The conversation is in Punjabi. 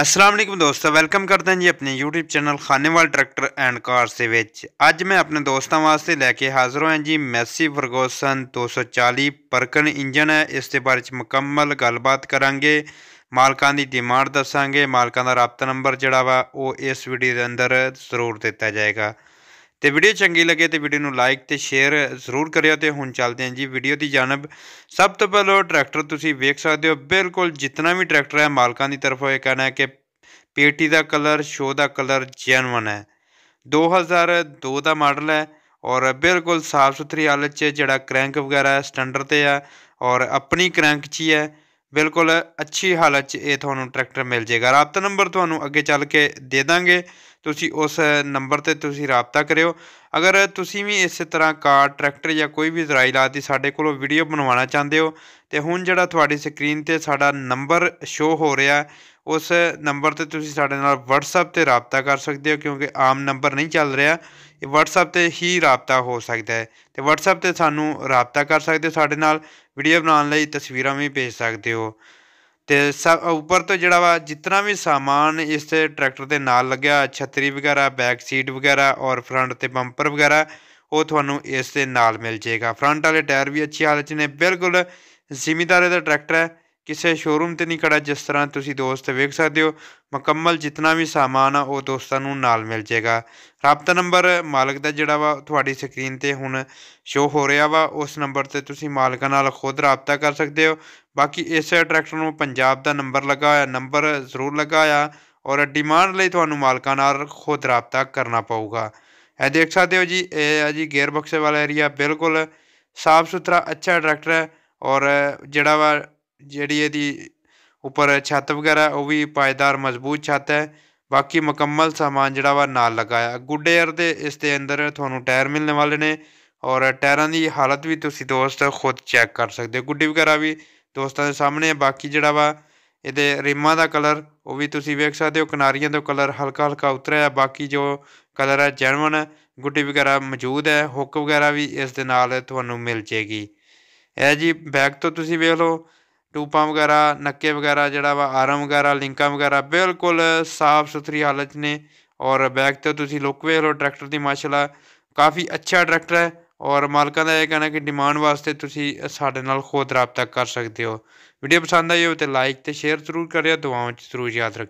ਅਸਲਾਮ ਵਾਲੇਕਮ ਦੋਸਤੋ ਵੈਲਕਮ ਕਰਦਾ ਜੀ ਆਪਣੇ YouTube channel Khanewal tractor and cars ਦੇ ਵਿੱਚ ਅੱਜ ਮੈਂ ਆਪਣੇ ਦੋਸਤਾਂ ਵਾਸਤੇ ਲੈ ਕੇ ਹਾਜ਼ਰ ਹੋਇਆ ਜੀ ਮੈਸੀ ਵਰਗੋਸਨ 240 ਪਰਕਨ ਇੰਜਨ ਹੈ ਇਸ ਦੇ ਬਾਰੇ ਵਿੱਚ ਮੁਕੰਮਲ ਗੱਲਬਾਤ ਕਰਾਂਗੇ ਮਾਲਕਾਂ ਦੀ ਡਿਮਾਂਡ ਦੱਸਾਂਗੇ ਮਾਲਕਾਂ ਦਾ ਰਾਬਤਾ ਨੰਬਰ ਜਿਹੜਾ ਵਾ ਉਹ ਇਸ ਵੀਡੀਓ ਦੇ ਅੰਦਰ ਜ਼ਰੂਰ ਦਿੱਤਾ ਜਾਏਗਾ ਤੇ ਵੀਡੀਓ ਚੰਗੀ ਲੱਗੇ ਤੇ ਵੀਡੀਓ ਨੂੰ ਲਾਈਕ ਤੇ ਸ਼ੇਅਰ ਜ਼ਰੂਰ ਕਰਿਓ ਤੇ ਹੁਣ ਚੱਲਦੇ ਹਾਂ ਜੀ ਵੀਡੀਓ ਦੀ ਜਾਨਬ ਸਭ ਤੋਂ ਪਹਿਲਾਂ ਟਰੈਕਟਰ ਤੁਸੀਂ ਵੇਖ ਸਕਦੇ ਹੋ ਬਿਲਕੁਲ ਜਿੰਨਾ ਵੀ ਟਰੈਕਟਰ ਹੈ ਮਾਲਕਾਂ ਦੀ ਤਰਫੋਂ ਇਹ ਕਹਿਣਾ ਹੈ ਕਿ ਪੀਟੀ ਦਾ ਕਲਰ ਸ਼ੋ ਦਾ ਕਲਰ ਜੈਨੂਨ ਹੈ 2002 ਦਾ ਮਾਡਲ ਹੈ ਔਰ ਬਿਲਕੁਲ ਸਾਫ ਸੁਥਰੀ ਹਾਲਤ 'ਚ ਜਿਹੜਾ ਕ੍ਰੈਂਕ ਵਗੈਰਾ ਸਟੈਂਡਰਡ ਤੇ ਆ ਔਰ ਆਪਣੀ ਕ੍ਰੈਂਕ 'ਚ ਹੀ ਹੈ ਬਿਲਕੁਲ ਅੱਛੀ ਹਾਲਤ 'ਚ ਇਹ ਤੁਹਾਨੂੰ ਟਰੈਕਟਰ ਮਿਲ ਜਾਏਗਾ ਰਾਬਤਾ ਨੰਬਰ ਤੁਹਾਨੂੰ ਅੱਗੇ ਚੱਲ ਕੇ ਦੇ ਦਾਂਗੇ ਤੁਸੀਂ ਉਸ ਨੰਬਰ ਤੇ ਤੁਸੀਂ ਰਾਬਤਾ ਕਰਿਓ ਅਗਰ ਤੁਸੀਂ ਵੀ ਇਸੇ ਤਰ੍ਹਾਂ ਕਾਰ ਟਰੈਕਟਰ ਜਾਂ ਕੋਈ ਵੀ ਜ਼ਰਾਈ ਲਾਤੀ ਸਾਡੇ ਕੋਲੋਂ ਵੀਡੀਓ ਬਣਵਾਉਣਾ ਚਾਹੁੰਦੇ ਹੋ ਤੇ ਹੁਣ ਜਿਹੜਾ ਤੁਹਾਡੀ ਸਕਰੀਨ ਤੇ ਸਾਡਾ ਨੰਬਰ ਸ਼ੋ ਹੋ ਰਿਹਾ ਉਸ ਨੰਬਰ ਤੇ ਤੁਸੀਂ ਸਾਡੇ ਨਾਲ WhatsApp ਤੇ ਰਾਬਤਾ ਕਰ ਸਕਦੇ ਹੋ ਕਿਉਂਕਿ ਆਮ ਨੰਬਰ ਨਹੀਂ ਚੱਲ ਰਿਹਾ WhatsApp ਤੇ ਹੀ رابطہ ਹੋ ਸਕਦਾ ਹੈ ਤੇ WhatsApp ਤੇ ਸਾਨੂੰ رابطہ ਕਰ ਸਕਦੇ ਹੋ ਸਾਡੇ ਨਾਲ ਵੀਡੀਓ ਬਣਾਉਣ ਲਈ ਤਸਵੀਰਾਂ ਵੀ ਭੇਜ ਸਕਦੇ ਹੋ ਤੇ ਸਭ ਉੱਪਰ ਤੋਂ ਜਿਹੜਾ ਵਾ ਜਿੰਨਾ ਵੀ ਸਾਮਾਨ ਇਸ ਟਰੈਕਟਰ ਦੇ ਨਾਲ ਲੱਗਿਆ ਛਤਰੀ ਵਗੈਰਾ ਬੈਕ ਸੀਟ ਵਗੈਰਾ ਔਰ ਫਰੰਟ ਤੇ ਬੰਪਰ ਵਗੈਰਾ ਉਹ ਤੁਹਾਨੂੰ ਇਸ ਦੇ ਨਾਲ ਮਿਲ ਜਾਏਗਾ ਫਰੰਟ ਵਾਲੇ ਟਾਇਰ ਵੀ ਅੱਛੀ ਹਾਲਤ 'ਚ ਨੇ ਬਿਲਕੁਲ ਜ਼ਿਮੀਦਾਰੇ ਦਾ ਟਰੈਕਟਰ ਹੈ ਕਿਸੇ ਸ਼ੋਰੂਮ ਤੇ ਨਹੀਂ ਖੜਾ ਜਿਸ ਤਰ੍ਹਾਂ ਤੁਸੀਂ ਦੋਸਤ ਵੇਖ ਸਕਦੇ ਹੋ ਮੁਕੰਮਲ ਜਿੰਨਾ ਵੀ ਸਾਮਾਨ ਆ ਉਹ ਦੋਸਤਾਂ ਨੂੰ ਨਾਲ ਮਿਲ ਜਾਏਗਾ ਰਾਬਤਾ ਨੰਬਰ ਮਾਲਕ ਦਾ ਜਿਹੜਾ ਵਾ ਤੁਹਾਡੀ ਸਕਰੀਨ ਤੇ ਹੁਣ ਸ਼ੋ ਹੋ ਰਿਹਾ ਵਾ ਉਸ ਨੰਬਰ ਤੇ ਤੁਸੀਂ ਮਾਲਕ ਨਾਲ ਖੁਦ ਰਾਬਤਾ ਕਰ ਸਕਦੇ ਹੋ ਬਾਕੀ ਇਸ ਟਰੈਕਟਰ ਨੂੰ ਪੰਜਾਬ ਦਾ ਨੰਬਰ ਲੱਗਾ ਹੋਇਆ ਨੰਬਰ ਜ਼ਰੂਰ ਲੱਗਾ ਹੋਇਆ ਔਰ ਡਿਮਾਂਡ ਲਈ ਤੁਹਾਨੂੰ ਮਾਲਕਾਂ ਨਾਲ ਖੁਦ ਰਾਬਤਾ ਕਰਨਾ ਪਊਗਾ ਇਹ ਦੇਖ ਸਕਦੇ ਹੋ ਜੀ ਇਹ ਆ ਜੀ ਗੇਅਰ ਬਕਸੇ ਵਾਲਾ ਏਰੀਆ ਬਿਲਕੁਲ ਸਾਫ ਸੁਥਰਾ ਅੱਛਾ ਟਰੈਕਟਰ ਹੈ ਔਰ ਜਿਹੜਾ ਵਾ ਜਿਹੜੀ ਇਹਦੀ ਉੱਪਰ ਛੱਤ ਵਗੈਰਾ ਉਹ ਵੀ ਪਾਇਦਾਰ ਮਜ਼ਬੂਤ ਛੱਤ ਹੈ ਬਾਕੀ ਮੁਕੰਮਲ ਸਮਾਨ ਜਿਹੜਾ ਵਾ ਨਾਲ ਲੱਗਾ ਆ ਗੁੱਡ ਦੇ ਇਸ ਦੇ ਅੰਦਰ ਤੁਹਾਨੂੰ ਟਾਇਰ ਮਿਲਣ ਵਾਲੇ ਨੇ ਔਰ ਟਾਇਰਾਂ ਦੀ ਹਾਲਤ ਵੀ ਤੁਸੀਂ ਦੋਸਤ ਖੁਦ ਚੈੱਕ ਕਰ ਸਕਦੇ ਹੋ ਗੁੱਡੀ ਵਗੈਰਾ ਵੀ ਦੋਸਤਾਂ ਦੇ ਸਾਹਮਣੇ ਬਾਕੀ ਜਿਹੜਾ ਵਾ ਇਹਦੇ ਰਿਮਾਂ ਦਾ ਕਲਰ ਉਹ ਵੀ ਤੁਸੀਂ ਵੇਖ ਸਕਦੇ ਹੋ ਕਿਨਾਰੀਆਂ ਤੋਂ ਕਲਰ ਹਲਕਾ ਹਲਕਾ ਉਤਰਿਆ ਹੈ ਬਾਕੀ ਜੋ ਕਲਰ ਹੈ ਜੈਨੂਨ ਗੁੱਡੀ ਵਗੈਰਾ ਮੌਜੂਦ ਹੈ ਹੁੱਕ ਵਗੈਰਾ ਵੀ ਇਸ ਦੇ ਨਾਲ ਤੁਹਾਨੂੰ ਮਿਲ ਜੇਗੀ ਇਹ ਜੀ ਬੈਕ ਤੋਂ ਤੁਸੀਂ ਵੇਖ ਲਓ ਟੂਪਾਂ ਵਗੈਰਾ ਨੱਕੇ ਵਗੈਰਾ ਜਿਹੜਾ ਵਾ ਆਰਮ ਵਗੈਰਾ ਲਿੰਕਾਂ ਵਗੈਰਾ ਬਿਲਕੁਲ ਸਾਫ਼ ਸੁਥਰੀ ਹਾਲਤ ਨੇ ਔਰ ਬੈਕ ਤੇ ਤੁਸੀਂ ਲੁੱਕ ਵੇਖ ਲਓ ਟਰੈਕਟਰ ਦੀ ਮਾਸ਼ਾਅੱਲਾ ਕਾਫੀ ਅੱਛਾ ਟਰੈਕਟਰ ਹੈ ਔਰ ਮਾਲਕਾਂ ਦਾ ਇਹ ਕਹਿਣਾ ਕਿ ਡਿਮਾਂਡ ਵਾਸਤੇ ਤੁਸੀਂ ਸਾਡੇ ਨਾਲ ਖੋਦ ਰਾਬਤਾ ਕਰ ਸਕਦੇ ਹੋ ਵੀਡੀਓ ਪਸੰਦ ਆਈ ਹੋ ਤੇ ਲਾਈਕ ਤੇ ਸ਼ੇਅਰ ਜ਼ਰੂਰ ਕਰਿਓ ਦੁਆਵਾਂ ਵਿੱਚ ਜ਼ਰੂਰ ਯਾਦ ਰੱਖਿਓ